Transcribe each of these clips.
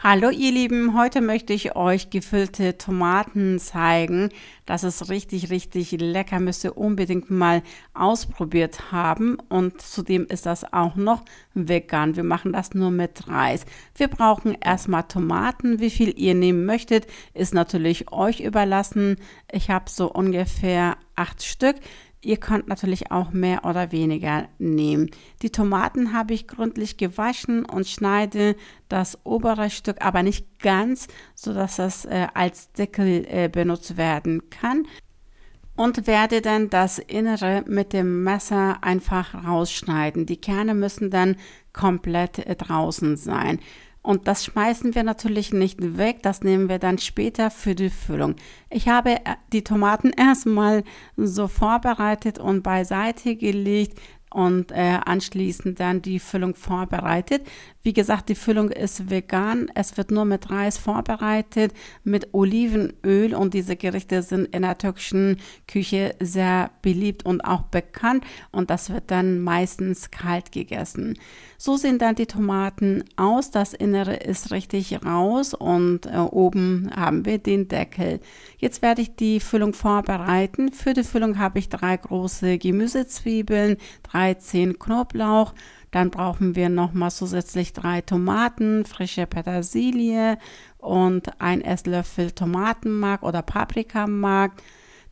Hallo ihr Lieben, heute möchte ich euch gefüllte Tomaten zeigen. Das ist richtig, richtig lecker, müsst ihr unbedingt mal ausprobiert haben. Und zudem ist das auch noch vegan. Wir machen das nur mit Reis. Wir brauchen erstmal Tomaten. Wie viel ihr nehmen möchtet, ist natürlich euch überlassen. Ich habe so ungefähr acht Stück. Ihr könnt natürlich auch mehr oder weniger nehmen. Die Tomaten habe ich gründlich gewaschen und schneide das obere Stück aber nicht ganz, sodass es äh, als Deckel äh, benutzt werden kann. Und werde dann das Innere mit dem Messer einfach rausschneiden. Die Kerne müssen dann komplett äh, draußen sein. Und das schmeißen wir natürlich nicht weg, das nehmen wir dann später für die Füllung. Ich habe äh, die Tomaten erstmal so vorbereitet und beiseite gelegt, und äh, anschließend dann die Füllung vorbereitet. Wie gesagt, die Füllung ist vegan. Es wird nur mit Reis vorbereitet, mit Olivenöl und diese Gerichte sind in der türkischen Küche sehr beliebt und auch bekannt und das wird dann meistens kalt gegessen. So sehen dann die Tomaten aus. Das Innere ist richtig raus und äh, oben haben wir den Deckel. Jetzt werde ich die Füllung vorbereiten. Für die Füllung habe ich drei große Gemüsezwiebeln, drei Ei, 10 Knoblauch. Dann brauchen wir nochmal zusätzlich drei Tomaten, frische Petersilie und ein Esslöffel Tomatenmark oder Paprikamark.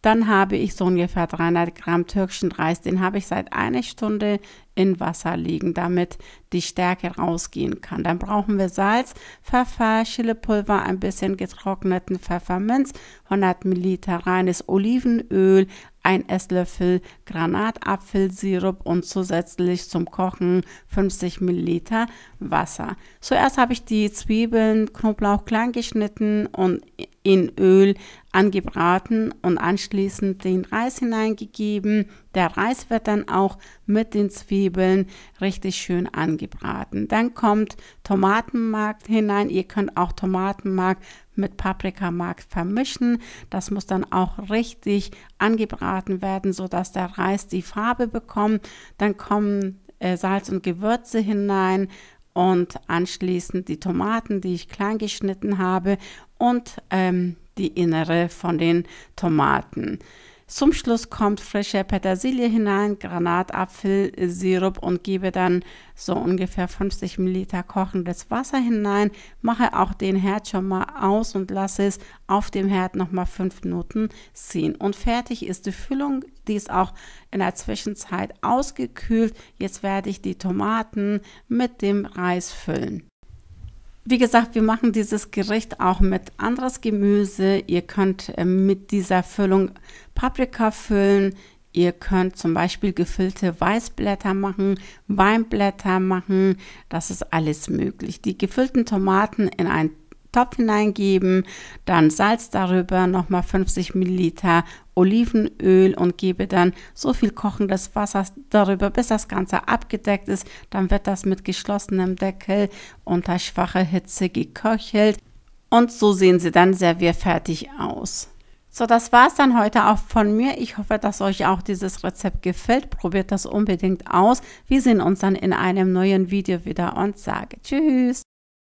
Dann habe ich so ungefähr 300 Gramm türkischen Reis. Den habe ich seit einer Stunde in Wasser liegen, damit die Stärke rausgehen kann. Dann brauchen wir Salz, Pfeffer, Chilipulver, ein bisschen getrockneten Pfefferminz, 100 Milliliter reines Olivenöl, ein Esslöffel Granatapfelsirup und zusätzlich zum Kochen 50 Milliliter Wasser. Zuerst habe ich die Zwiebeln, Knoblauch klein geschnitten und in Öl angebraten und anschließend den Reis hineingegeben. Der Reis wird dann auch mit den Zwiebeln richtig schön angebraten. Dann kommt Tomatenmark hinein. Ihr könnt auch Tomatenmark mit Paprikamark vermischen. Das muss dann auch richtig angebraten werden, sodass der Reis die Farbe bekommt. Dann kommen äh, Salz und Gewürze hinein, und anschließend die Tomaten, die ich klein geschnitten habe und ähm, die Innere von den Tomaten. Zum Schluss kommt frische Petersilie hinein, Granatapfelsirup und gebe dann so ungefähr 50 ml kochendes Wasser hinein. Mache auch den Herd schon mal aus und lasse es auf dem Herd nochmal 5 Minuten ziehen. Und fertig ist die Füllung. Die ist auch in der Zwischenzeit ausgekühlt. Jetzt werde ich die Tomaten mit dem Reis füllen. Wie gesagt, wir machen dieses Gericht auch mit anderes Gemüse. Ihr könnt äh, mit dieser Füllung Paprika füllen. Ihr könnt zum Beispiel gefüllte Weißblätter machen, Weinblätter machen. Das ist alles möglich. Die gefüllten Tomaten in einen Topf hineingeben, dann Salz darüber, nochmal 50 Milliliter Olivenöl und gebe dann so viel kochendes Wasser darüber, bis das Ganze abgedeckt ist. Dann wird das mit geschlossenem Deckel unter schwacher Hitze geköchelt und so sehen sie dann servierfertig aus. So, das war es dann heute auch von mir. Ich hoffe, dass euch auch dieses Rezept gefällt. Probiert das unbedingt aus. Wir sehen uns dann in einem neuen Video wieder und sage Tschüss.